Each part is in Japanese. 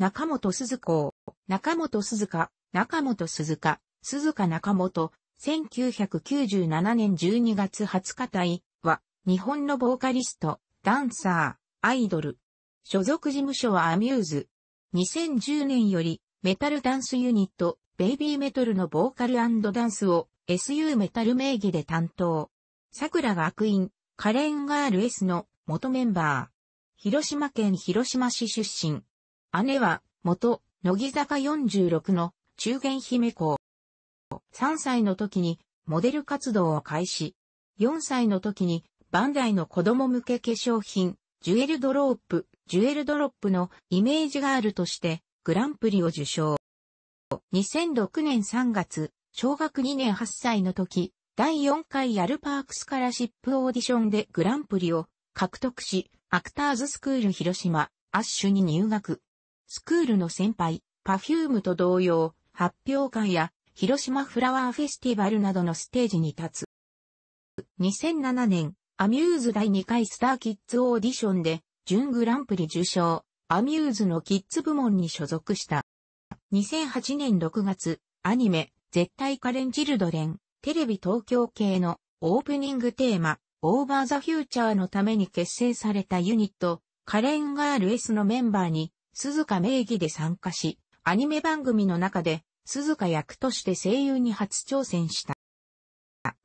中本鈴子、中本鈴鹿、中本鈴鹿、鈴鹿中本、1997年12月20日隊は、日本のボーカリスト、ダンサー、アイドル。所属事務所はアミューズ。2010年より、メタルダンスユニット、ベイビーメトルのボーカルダンスを SU メタル名義で担当。桜学院、カレンガール S の元メンバー。広島県広島市出身。姉は、元、乃木坂46の中元姫子。3歳の時にモデル活動を開始。4歳の時にバンダイの子供向け化粧品、ジュエルドロップ、ジュエルドロップのイメージガールとしてグランプリを受賞。2006年3月、小学2年8歳の時、第4回ヤルパークスカラシップオーディションでグランプリを獲得し、アクターズスクール広島、アッシュに入学。スクールの先輩、パフュームと同様、発表会や広島フラワーフェスティバルなどのステージに立つ。2007年、アミューズ第2回スターキッズオーディションで、準グランプリ受賞、アミューズのキッズ部門に所属した。2008年6月、アニメ、絶対カレンジルドレン、テレビ東京系のオープニングテーマ、オーバーザフューチャーのために結成されたユニット、カレンガール S のメンバーに鈴鹿名義で参加し、アニメ番組の中で鈴鹿役として声優に初挑戦した。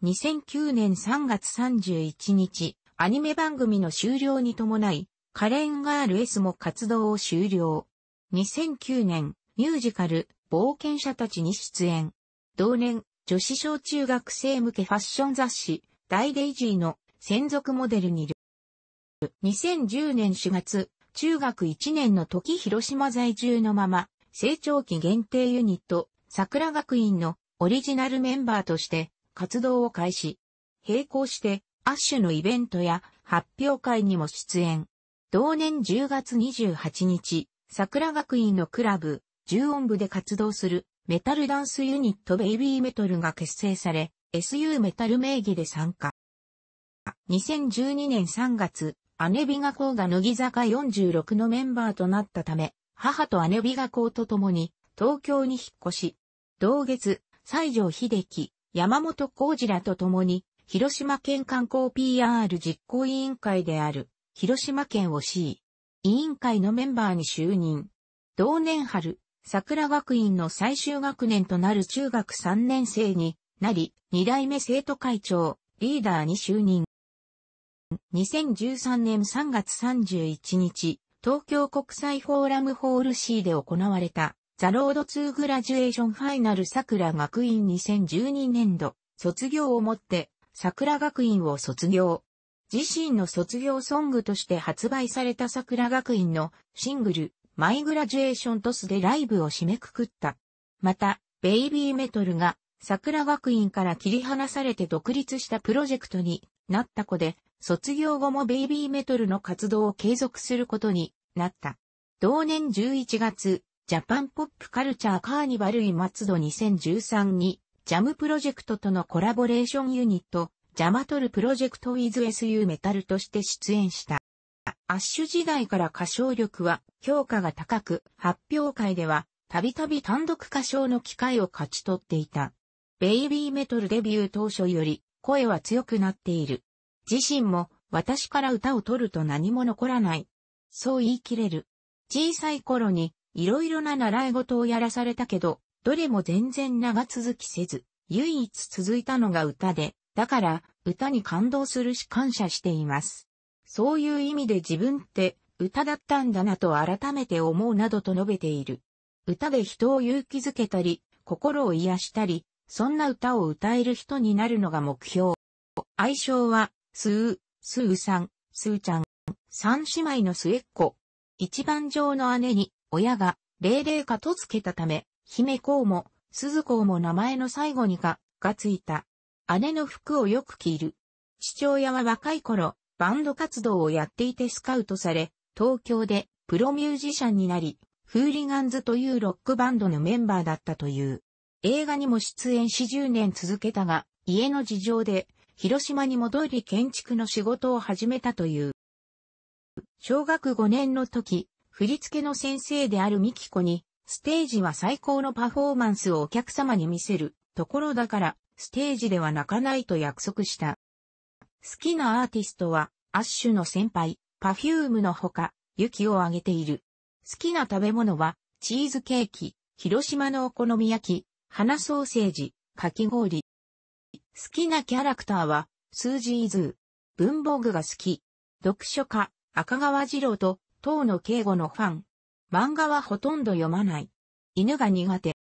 2009年3月31日、アニメ番組の終了に伴い、カレンガール S も活動を終了。2009年、ミュージカル、冒険者たちに出演。同年、女子小中学生向けファッション雑誌、大デイジーの専属モデルにいる。2010年4月、中学1年の時広島在住のまま、成長期限定ユニット、桜学院のオリジナルメンバーとして活動を開始。並行して、アッシュのイベントや発表会にも出演。同年10月28日、桜学院のクラブ、重音部で活動するメタルダンスユニットベイビーメトルが結成され、SU メタル名義で参加。2012年3月、姉美賀校が乃木坂46のメンバーとなったため、母と姉美賀校と共に東京に引っ越し、同月、西条秀樹、山本浩二らと共に、広島県観光 PR 実行委員会である、広島県を C、委員会のメンバーに就任。同年春、桜学院の最終学年となる中学3年生になり、二代目生徒会長、リーダーに就任。2013年3月31日、東京国際フォーラムホール C で行われた、ザ・ロード・ツー・グラジュエーション・ファイナル桜学院2012年度、卒業をもって、桜学院を卒業。自身の卒業ソングとして発売された桜学院のシングル、マイ・グラジュエーション・トスでライブを締めくくった。また、ベイビー・メトルが桜学院から切り離されて独立したプロジェクトになった子で、卒業後もベイビーメトルの活動を継続することになった。同年11月、ジャパンポップカルチャーカーニバルイ松戸2013に、ジャムプロジェクトとのコラボレーションユニット、ジャマトルプロジェクトウィズ SU メタルとして出演した。アッシュ時代から歌唱力は評価が高く、発表会ではたびたび単独歌唱の機会を勝ち取っていた。ベイビーメトルデビュー当初より声は強くなっている。自身も、私から歌を取ると何も残らない。そう言い切れる。小さい頃に、いろいろな習い事をやらされたけど、どれも全然長続きせず、唯一続いたのが歌で、だから歌に感動するし感謝しています。そういう意味で自分って歌だったんだなと改めて思うなどと述べている。歌で人を勇気づけたり、心を癒したり、そんな歌を歌える人になるのが目標。愛称は、スー、スーさん、スーちゃん、三姉妹の末っ子。一番上の姉に、親が、霊霊かとつけたため、姫子も、鈴子も名前の最後にか、がついた。姉の服をよく着る。父親は若い頃、バンド活動をやっていてスカウトされ、東京でプロミュージシャンになり、フーリガンズというロックバンドのメンバーだったという。映画にも出演し10年続けたが、家の事情で、広島に戻り建築の仕事を始めたという。小学5年の時、振付の先生であるミキコに、ステージは最高のパフォーマンスをお客様に見せるところだから、ステージでは泣かないと約束した。好きなアーティストは、アッシュの先輩、パフュームのほか、雪を挙げている。好きな食べ物は、チーズケーキ、広島のお好み焼き、花ソーセージ、かき氷。好きなキャラクターは、スージーズー。文房具が好き。読書家、赤川次郎と、東野敬吾のファン。漫画はほとんど読まない。犬が苦手。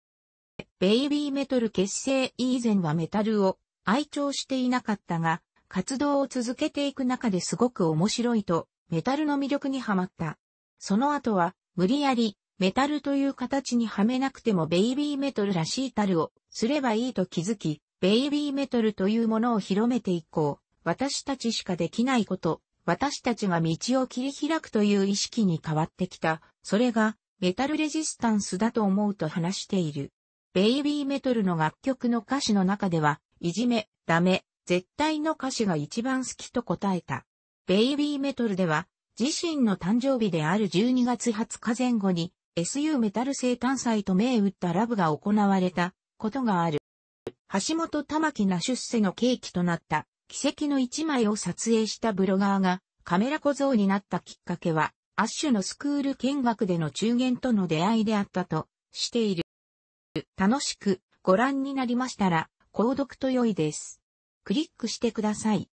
ベイビーメトル結成以前はメタルを愛聴していなかったが、活動を続けていく中ですごく面白いと、メタルの魅力にはまった。その後は、無理やり、メタルという形にはめなくてもベイビーメトルらしいタルをすればいいと気づき、ベイビーメトルというものを広めていこう。私たちしかできないこと、私たちが道を切り開くという意識に変わってきた。それがメタルレジスタンスだと思うと話している。ベイビーメトルの楽曲の歌詞の中では、いじめ、ダメ、絶対の歌詞が一番好きと答えた。ベイビーメトルでは、自身の誕生日である12月20日前後に、SU メタル生誕祭と銘打ったラブが行われたことがある。橋本玉木な出世の契機となった奇跡の一枚を撮影したブロガーがカメラ小僧になったきっかけは、アッシュのスクール見学での中元との出会いであったとしている。楽しくご覧になりましたら、購読と良いです。クリックしてください。